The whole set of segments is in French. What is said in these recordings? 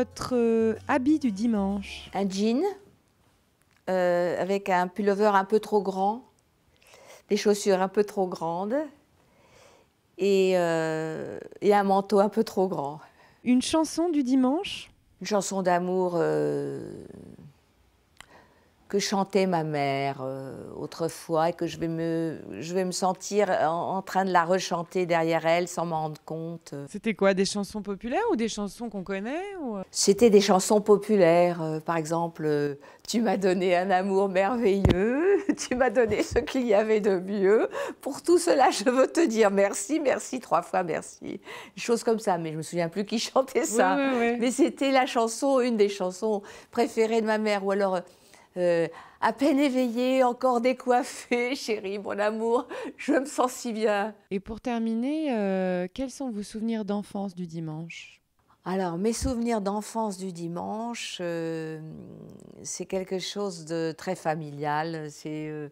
votre euh, habit du dimanche Un jean euh, avec un pullover un peu trop grand, des chaussures un peu trop grandes et, euh, un manteau un peu trop grand. Une chanson du dimanche Une chanson d'amour que chantait ma mère euh, autrefois et que je vais me, je vais me sentir en, train de la rechanter derrière elle sans m'en rendre compte. C'était quoi, des chansons populaires ou des chansons qu'on connaît euh? C'était des chansons populaires, euh, par exemple Tu m'as donné un amour merveilleux, tu m'as donné ce qu'il y avait de mieux, pour tout cela je veux te dire merci, merci, trois fois merci. Des choses comme ça, mais je me souviens plus qui chantait ça. Mais c'était la chanson, une des chansons préférées de ma mère, ou alors... Euh, à peine éveillée, encore décoiffée, chérie, mon amour, je me sens si bien. Et pour terminer, euh, quels sont vos souvenirs d'enfance du dimanche Alors, mes souvenirs d'enfance du dimanche, euh, c'est quelque chose de très familial. C'est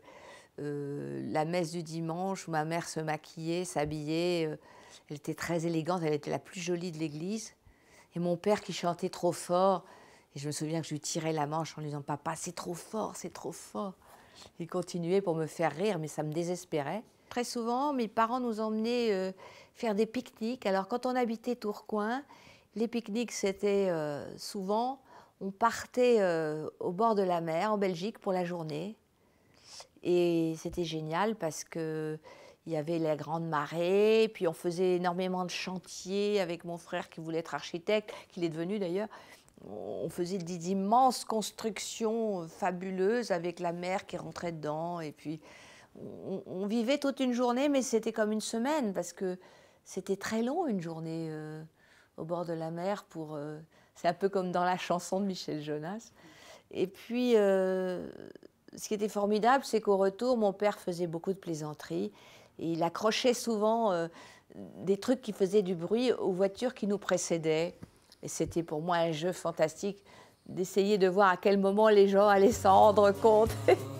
la messe du dimanche où ma mère se maquillait, s'habillait. elle était très élégante, elle était la plus jolie de l'église. Et mon père qui chantait trop fort, je me souviens que je lui tirais la manche en lui disant Papa, c'est trop fort, c'est trop fort. Il continuait pour me faire rire, mais ça me désespérait. Très souvent, mes parents nous emmenaient euh, faire des pique-niques. Alors, quand on habitait Tourcoing, les pique-niques, c'était euh, souvent, on partait euh, au bord de la mer, en Belgique, pour la journée. Et c'était génial parce que il y avait la grande marée, puis on faisait énormément de chantiers avec mon frère qui voulait être architecte, qu'il est devenu d'ailleurs on faisait des immenses constructions euh, fabuleuses avec la mer qui rentrait dedans. Et puis, on, vivait toute une journée, mais c'était comme une semaine, parce que c'était très long, une journée euh, au bord de la mer. pour euh, C'est un peu comme dans la chanson de Michel Jonas. Et puis, ce qui était formidable, c'est qu'au retour, mon père faisait beaucoup de plaisanteries. Et il accrochait souvent des trucs qui faisaient du bruit aux voitures qui nous précédaient. Et c'était pour moi un jeu fantastique d'essayer de voir à quel moment les gens allaient s'en rendre compte.